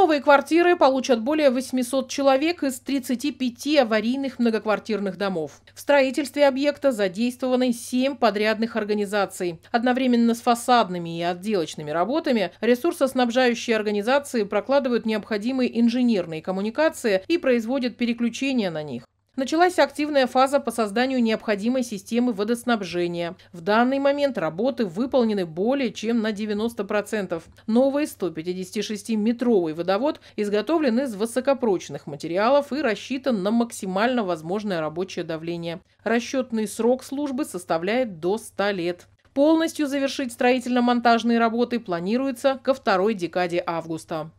Новые квартиры получат более 800 человек из 35 аварийных многоквартирных домов. В строительстве объекта задействованы 7 подрядных организаций. Одновременно с фасадными и отделочными работами ресурсоснабжающие организации прокладывают необходимые инженерные коммуникации и производят переключения на них. Началась активная фаза по созданию необходимой системы водоснабжения. В данный момент работы выполнены более чем на 90%. Новый 156-метровый водовод изготовлен из высокопрочных материалов и рассчитан на максимально возможное рабочее давление. Расчетный срок службы составляет до 100 лет. Полностью завершить строительно-монтажные работы планируется ко второй декаде августа.